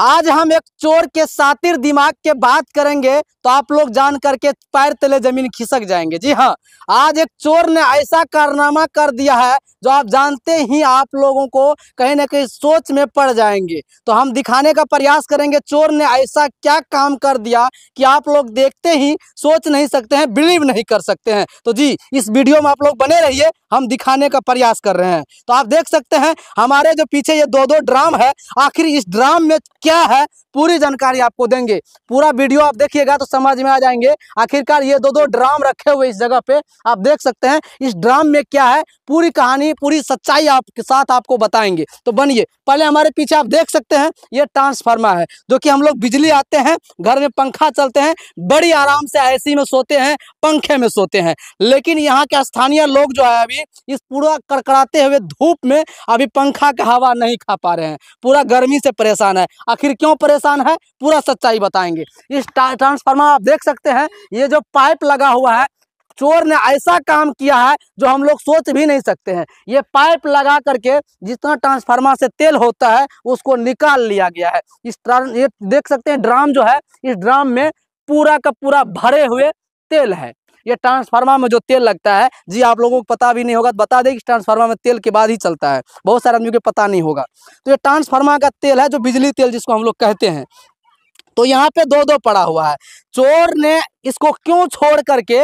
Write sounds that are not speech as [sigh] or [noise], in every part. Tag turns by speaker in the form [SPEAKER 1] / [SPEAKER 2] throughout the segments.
[SPEAKER 1] आज हम एक चोर के सातिर दिमाग के बात करेंगे तो आप लोग जान करके पैर तले जमीन खिसक जाएंगे जी हाँ आज एक चोर ने ऐसा कारनामा कर दिया है जो आप जानते ही आप लोगों को कहीं ना कहीं सोच में पड़ जाएंगे तो हम दिखाने का प्रयास करेंगे चोर ने ऐसा क्या काम कर दिया कि आप लोग देखते ही सोच नहीं सकते हैं बिलीव नहीं कर सकते हैं तो जी इस वीडियो में आप लोग बने रहिए हम दिखाने का प्रयास कर रहे हैं तो आप देख सकते हैं हमारे जो पीछे ये दो दो ड्राम है आखिर इस ड्राम में क्या है पूरी जानकारी आपको देंगे पूरा वीडियो आप देखिएगा तो समझ में आ जाएंगे आखिरकार ये दो दो ड्राम रखे हुए इस जगह पे आप देख सकते हैं इस ड्राम में क्या है पूरी कहानी पूरी पूरी सच्चाई आपके साथ आपको बताएंगे तो बनिए पहले हमारे पीछे आप देख सकते हैं ये ट्रांसफार्मर है जो कि हम लोग बिजली आते हैं घर में पंखा चलते हैं बड़ी आराम से एसी में सोते हैं पंखे में सोते हैं लेकिन यहाँ के स्थानीय लोग जो है अभी इस पूरा कड़कड़ाते हुए धूप में अभी पंखा का हवा नहीं खा पा रहे हैं पूरा गर्मी से परेशान है आखिर क्यों परेशान है पूरा सच्चाई बताएंगे इस ट्रांसफार्मर आप देख सकते हैं ये जो पाइप लगा हुआ है चोर ने ऐसा काम किया है जो हम लोग सोच भी नहीं सकते हैं ये पाइप लगा करके जितना ट्रांसफार्मर से तेल होता है उसको निकाल लिया गया है इस ये देख सकते हैं ड्राम जो है इस ड्राम में पूरा का पूरा भरे हुए तेल है ये ट्रांसफार्मर में जो तेल लगता है जी आप लोगों को पता भी नहीं होगा बता दें कि ट्रांसफार्मर में तेल के बाद ही चलता है बहुत सारे आदमी को पता नहीं होगा तो ये ट्रांसफार्मर का तेल है जो बिजली तेल जिसको हम लोग कहते हैं तो यहाँ पे दो दो पड़ा हुआ है चोर ने इसको क्यों छोड़ करके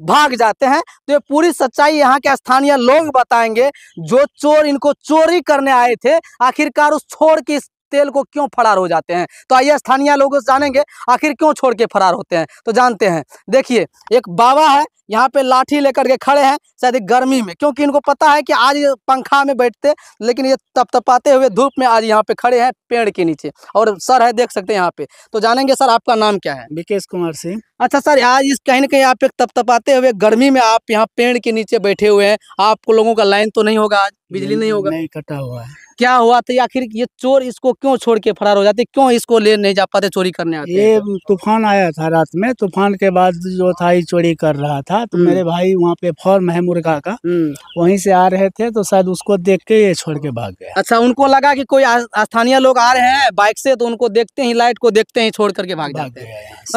[SPEAKER 1] भाग जाते हैं तो ये पूरी सच्चाई यहाँ के स्थानीय लोग बताएंगे जो चोर इनको चोरी करने आए थे आखिरकार उस छोर की तेल को क्यों फरार हो जाते हैं तो आइए स्थानीय लोगों से जानेंगे आखिर क्यों छोड़ के फरार होते हैं तो जानते हैं देखिए एक बाबा है यहाँ पे लाठी लेकर के खड़े हैं शायद गर्मी में क्योंकि इनको पता है कि आज पंखा में बैठते लेकिन ये तपतपाते हुए धूप में आज यहाँ पे खड़े हैं पेड़ के नीचे और सर है देख सकते हैं यहाँ पे तो जानेंगे सर आपका नाम क्या है विकेश कुमार सिंह अच्छा सर आज इस कहीं ना कहीं आप एक तपतपाते हुए गर्मी में आप यहाँ पेड़ के नीचे बैठे हुए हैं आपको लोगों का लाइन तो नहीं होगा आज बिजली नहीं होगा नहीं कटा हुआ है क्या हुआ था तो आखिर ये चोर इसको क्यों छोड़ के फरार हो जाते क्यों इसको ले नहीं जा पाते चोरी करने आते ये तूफान आया था रात में तूफान के बाद जो था ये चोरी कर रहा था तो हम्म। मेरे भाई वहाँ पे फॉर्म है मुर्गा का हम्म। वहीं से आ रहे थे तो शायद उसको देख के ये छोड़ के भाग गए अच्छा उनको लगा की कोई स्थानीय लोग आ रहे हैं बाइक से तो उनको देखते ही लाइट को देखते ही छोड़ करके भाग जाते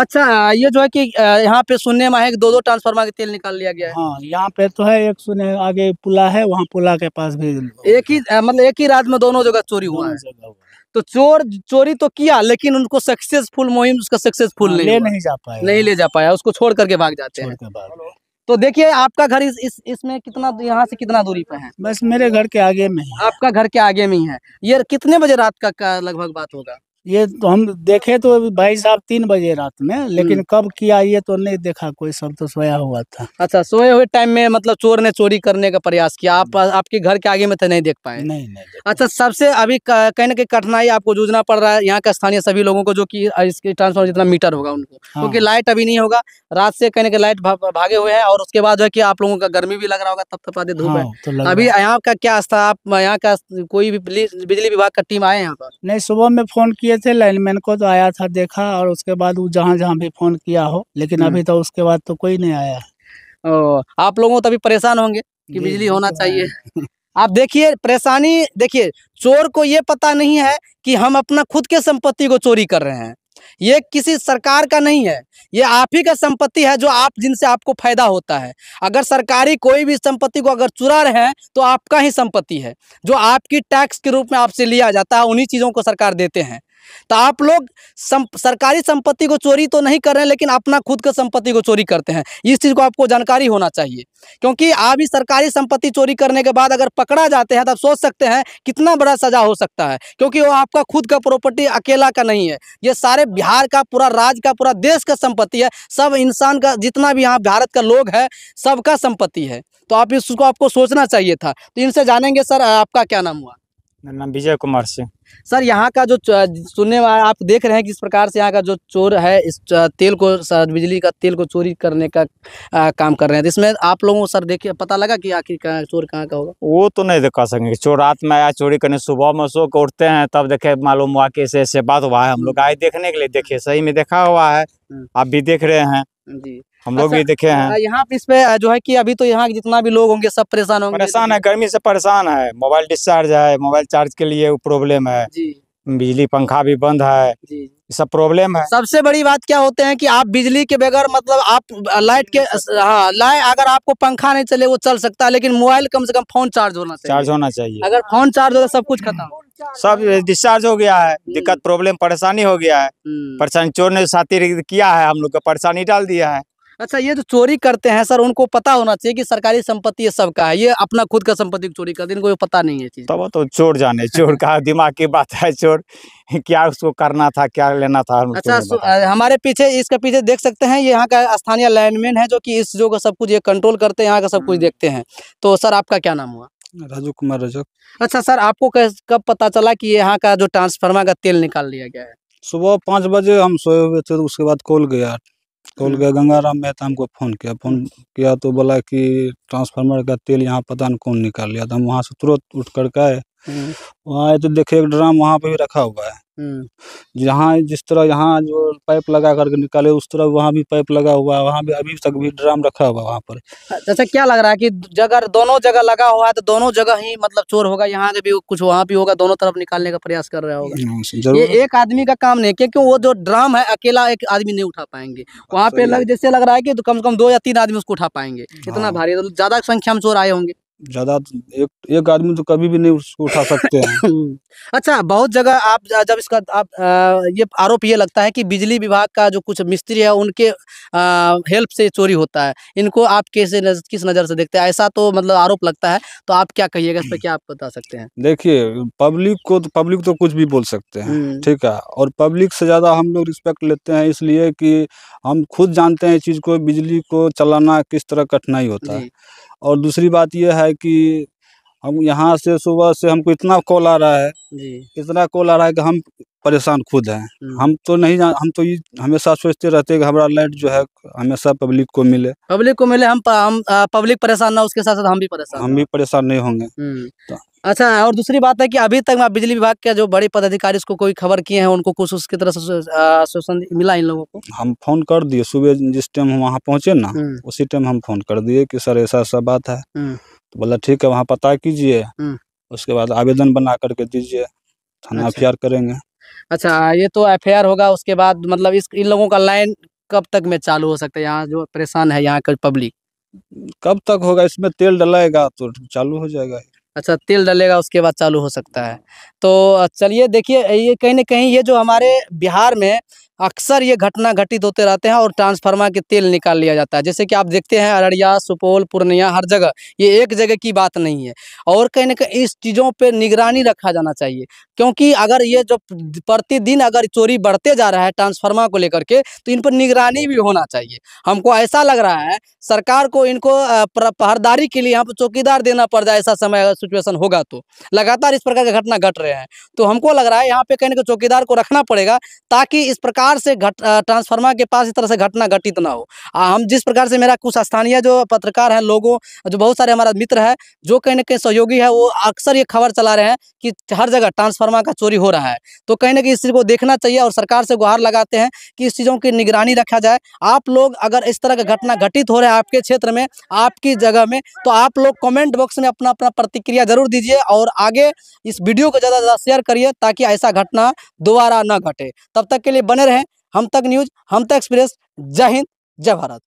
[SPEAKER 1] अच्छा ये जो है कि यहाँ पे सुनने में है कि दो दो ट्रांसफार्मर का तेल निकाल लिया गया है हाँ यहाँ पे तो है एक सुने आगे पुला है वहाँ पुला के पास भी एक ही मतलब एक ही रात में दोनों जगह चोरी हुआ है तो चोर चोरी तो किया लेकिन उनको सक्सेसफुल मुहिम उसका सक्सेसफुल हाँ, नहीं ले नहीं जा पाया नहीं ले जा पाया उसको छोड़ करके भाग जाते हैं तो देखिए आपका घर इस इसमें कितना यहाँ से कितना दूरी पे है बस मेरे घर के आगे में आपका घर के आगे में ही है ये कितने बजे रात का लगभग बात होगा ये तो हम देखे
[SPEAKER 2] तो भाई साहब तीन बजे रात में लेकिन हम्म।
[SPEAKER 1] कब किया ये तो नहीं देखा कोई सब तो सोया हुआ था अच्छा सोए हुए टाइम में मतलब चोर ने चोरी करने का प्रयास किया आप आपके घर के आगे में तो नहीं देख पाए नहीं नहीं अच्छा सबसे अभी कहीं ना कहीं कठिनाई आपको जूझना पड़ रहा है यहाँ के स्थानीय सभी लोगों को जो की इसके ट्रांसफॉर्मर जितना मीटर होगा उनको हाँ। क्योंकि लाइट अभी नहीं होगा रात से कहीं ना लाइट भागे हुए हैं और उसके बाद जो है की आप लोगों का गर्मी भी लग रहा होगा तब तक आधे धूप हाँ, है तो अभी यहाँ का क्या था आप यहाँ का कोई भी बिजली विभाग का टीम आए यहाँ पर नहीं सुबह में फोन किए किए थे लाइनमैन को तो आया था देखा और उसके बाद वो जहाँ जहाँ भी फोन किया हो लेकिन अभी हम्म। तो उसके बाद तो कोई नहीं आया ओ, आप लोगों तभी तो परेशान होंगे कि बिजली होना तो चाहिए [laughs] आप देखिए परेशानी देखिए चोर को ये पता नहीं है कि हम अपना खुद के संपत्ति को चोरी कर रहे हैं ये किसी सरकार का नहीं है ये आप ही का संपत्ति है जो आप जिनसे आपको फायदा होता है अगर सरकारी कोई भी संपत्ति को अगर चुरा रहे हैं तो आपका ही संपत्ति है जो आपकी टैक्स के रूप में आपसे लिया जाता है उन्हीं चीज़ों को सरकार देते हैं तो आप लोग सम, सरकारी संपत्ति को चोरी तो नहीं कर रहे हैं लेकिन अपना खुद का संपत्ति को चोरी करते हैं इस चीज़ को आपको जानकारी होना चाहिए क्योंकि आप ही सरकारी संपत्ति चोरी करने के बाद अगर पकड़ा जाते हैं तो आप सोच सकते हैं कितना बड़ा सजा हो सकता है क्योंकि वो आपका खुद का प्रॉपर्टी अकेला का नहीं है ये सारे बिहार का पूरा राज्य का पूरा देश का संपत्ति है सब इंसान का जितना भी यहाँ भारत का लोग है सबका संपत्ति है तो आप इसको आपको सोचना चाहिए था तो इनसे जानेंगे सर आपका क्या नाम हुआ मेरा नाम विजय कुमार सिंह सर यहाँ का जो सुनने वाला आप देख रहे हैं किस प्रकार से यहाँ का जो चोर है इस तेल को सर बिजली का तेल को चोरी करने का आ, काम कर रहे हैं तो इसमें आप लोगों को सर देखिए पता लगा कि आखिर कहाँ चोर कहाँ का होगा
[SPEAKER 2] वो तो नहीं दिखा सकेंगे चोर रात में आया चोरी करने सुबह में सो के उठते हैं तब देखे मालूम हुआ कि ऐसे ऐसे बात हुआ है हम लोग हम्म। आए देखने के लिए देखे सही में देखा हुआ है हम्म। आप भी देख रहे हैं जी हम लोग अच्छा, भी देखे हैं
[SPEAKER 1] यहाँ पे इस पे जो है कि अभी तो यहाँ जितना भी लोग होंगे सब परेशान होंगे परेशान
[SPEAKER 2] है गर्मी से परेशान है मोबाइल डिस्चार्ज है मोबाइल चार्ज के लिए प्रॉब्लम है बिजली पंखा भी बंद है सब प्रॉब्लम है
[SPEAKER 1] सबसे बड़ी बात क्या होते हैं कि आप बिजली के बगैर मतलब आप लाइट के हाँ लाइट अगर आपको पंखा नहीं चले वो चल सकता है लेकिन मोबाइल कम से कम फोन चार्ज होना चाहिए चार्ज होना चाहिए अगर फोन चार्ज होता सब कुछ खत्म सब डिस्चार्ज हो गया है
[SPEAKER 2] दिक्कत प्रॉब्लम परेशानी हो गया है हम्म। परेशानी चोर ने साथी किया है हम लोग का परेशानी डाल दिया
[SPEAKER 1] है अच्छा ये जो चोरी करते हैं सर उनको पता होना चाहिए कि सरकारी संपत्ति ये सबका है ये अपना खुद का संपत्ति चोरी करते इनको पता नहीं है चीज तब
[SPEAKER 2] तो चोर जाने चोर [laughs] का दिमाग की बात है चोर क्या उसको करना था क्या लेना था अच्छा
[SPEAKER 1] हमारे पीछे इसके पीछे देख सकते हैं ये यहाँ का स्थानीय लाइनमैन है जो की इस जो का सब कुछ ये कंट्रोल करते हैं यहाँ का सब कुछ हम्म। देखते हैं तो सर आपका क्या नाम हुआ राजू कुमार रजक अच्छा सर आपको कब पता चला की यहाँ का जो ट्रांसफार्मर का तेल निकाल लिया गया है
[SPEAKER 2] सुबह पाँच बजे हम सोए हुए थे उसके बाद कॉल गया कॉल किया गंगाराम मेहता हमको फ़ोन किया फ़ोन किया तो बोला कि ट्रांसफार्मर का तेल यहाँ पता नहीं कौन निकाल लिया तो हम वहाँ से तुरंत उठ करके आए हम्म। वहाँ तो देखिए एक ड्राम वहाँ पे भी रखा हुआ है हम्म। जहाँ जिस तरह यहाँ जो पाइप लगा करके निकाले उस तरह वहाँ भी पाइप लगा हुआ है वहाँ भी अभी तक भी ड्राम रखा हुआ है वहाँ पर
[SPEAKER 1] जैसे अच्छा, क्या लग रहा है कि जगह दोनों जगह लगा हुआ है तो दोनों जगह ही मतलब चोर होगा यहाँ से भी कुछ वहाँ भी होगा दोनों तरफ निकालने का प्रयास कर रहा होगा हाँ, ये एक आदमी का काम नहीं क्योंकि वो जो ड्राम है अकेला एक आदमी नहीं उठा पाएंगे हाँ, वहाँ पे जैसे लग रहा है की तो कम से कम दो या तीन आदमी उसको उठा पाएंगे हाँ। इतना भारी तो ज्यादा संख्या में चोर आए होंगे ज्यादा
[SPEAKER 2] एक एक आदमी तो कभी भी नहीं उसको उठा सकते हैं [laughs]
[SPEAKER 1] अच्छा बहुत जगह आप जब इसका आप ये आरोप ये लगता है कि बिजली विभाग का जो कुछ मिस्त्री है उनके आ, हेल्प से चोरी होता है इनको आप कैसे नज, किस नज़र से देखते हैं ऐसा तो मतलब आरोप लगता है तो आप क्या कहिएगा इस पर क्या आप बता सकते हैं
[SPEAKER 2] देखिए पब्लिक को तो पब्लिक तो कुछ भी बोल सकते हैं हम्म। ठीक है और पब्लिक से ज़्यादा हम लोग रिस्पेक्ट लेते हैं इसलिए कि हम खुद जानते हैं चीज़ को बिजली को चलाना किस तरह कठिनाई होता है और दूसरी बात यह है कि हम यहाँ से सुबह से हमको इतना कॉल आ रहा है जी इतना कॉल आ रहा है कि हम परेशान खुद हैं हम्म। हम तो नहीं जान हम तो ये हमेशा सोचते रहते हैं कि हमारा लाइट जो है हमेशा पब्लिक को मिले
[SPEAKER 1] पब्लिक को मिले हम, हम पब्लिक परेशान ना उसके साथ साथ हम भी परेशान
[SPEAKER 2] हम भी परेशान नहीं होंगे हम्म। तो,
[SPEAKER 1] अच्छा और दूसरी बात है कि अभी तक मैं बिजली विभाग के जो बड़े पदाधिकारी इसको कोई खबर किए हैं उनको कुछ उसकी तरह से मिला इन लोगों को
[SPEAKER 2] हम फोन कर दिए सुबह जिस टाइम हम वहाँ पहुँचे ना हम्म। उसी टाइम हम फोन कर दिए कि सर ऐसा ऐसा बात है तो बोला ठीक है वहाँ पता कीजिए हम्म। उसके बाद आवेदन बना करके दीजिए थाना अच्छा। करेंगे
[SPEAKER 1] अच्छा ये तो एफ होगा उसके बाद मतलब इस इन लोगों का लाइन कब तक में चालू हो सकता है यहाँ जो परेशान है यहाँ का पब्लिक कब तक होगा इसमें तेल डलाएगा तो चालू हो जाएगा अच्छा तेल डलेगा उसके बाद चालू हो सकता है तो चलिए देखिए ये कहीं ना कहीं ये जो हमारे बिहार में अक्सर ये घटना घटित होते रहते हैं और ट्रांसफार्मर के तेल निकाल लिया जाता है जैसे कि आप देखते हैं अररिया सुपौल पूर्णिया हर जगह ये एक जगह की बात नहीं है और कहीं ना कहीं इस चीज़ों पे निगरानी रखा जाना चाहिए क्योंकि अगर ये जो प्रतिदिन अगर चोरी बढ़ते जा रहा है ट्रांसफार्मर को लेकर के तो इन पर निगरानी भी होना चाहिए हमको ऐसा लग रहा है सरकार को इनको पहरदारी के लिए यहाँ पर चौकीदार देना पड़ जाए ऐसा समय अगर होगा तो लगातार इस प्रकार की घटना घट रहे हैं तो हमको लग रहा है यहाँ पे कहीं ना कहीं चौकीदार को रखना पड़ेगा ताकि इस प्रकार प्रकार से घट ट्रांसफार्मर के पास इस तरह से घटना घटित ना हो आ, हम जिस प्रकार से मेरा कुछ स्थानीय जो पत्रकार हैं लोगों जो बहुत सारे हमारा मित्र है जो कहीं ना कहीं सहयोगी है वो अक्सर ये खबर चला रहे हैं कि हर जगह ट्रांसफार्मर का चोरी हो रहा है तो कहीं ना कहीं इस चीज़ को देखना चाहिए और सरकार से गुहार लगाते हैं कि इस चीज़ों की निगरानी रखा जाए आप लोग अगर इस तरह का घटना घटित हो रहा है आपके क्षेत्र में आपकी जगह में तो आप लोग कॉमेंट बॉक्स में अपना अपना प्रतिक्रिया जरूर दीजिए और आगे इस वीडियो को ज़्यादा से ज़्यादा शेयर करिए ताकि ऐसा घटना दोबारा न घटे तब तक के लिए बने रहे हम तक न्यूज हम तक एक्सप्रेस जय हिंद जय भारत